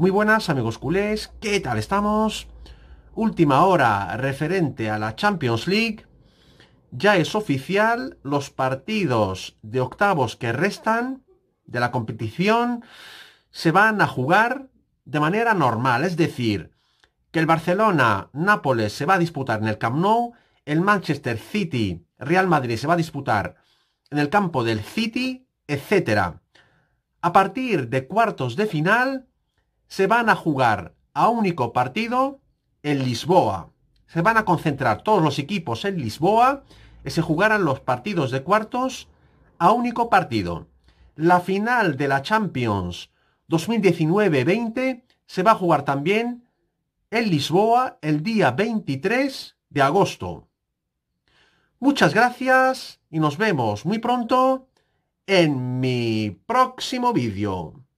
Muy buenas amigos culés, ¿qué tal estamos? Última hora referente a la Champions League. Ya es oficial los partidos de octavos que restan de la competición se van a jugar de manera normal, es decir, que el Barcelona-Nápoles se va a disputar en el Camp Nou, el Manchester City-Real Madrid se va a disputar en el campo del City, etc. A partir de cuartos de final, se van a jugar a único partido en Lisboa. Se van a concentrar todos los equipos en Lisboa y se jugarán los partidos de cuartos a único partido. La final de la Champions 2019-20 se va a jugar también en Lisboa el día 23 de agosto. Muchas gracias y nos vemos muy pronto en mi próximo vídeo.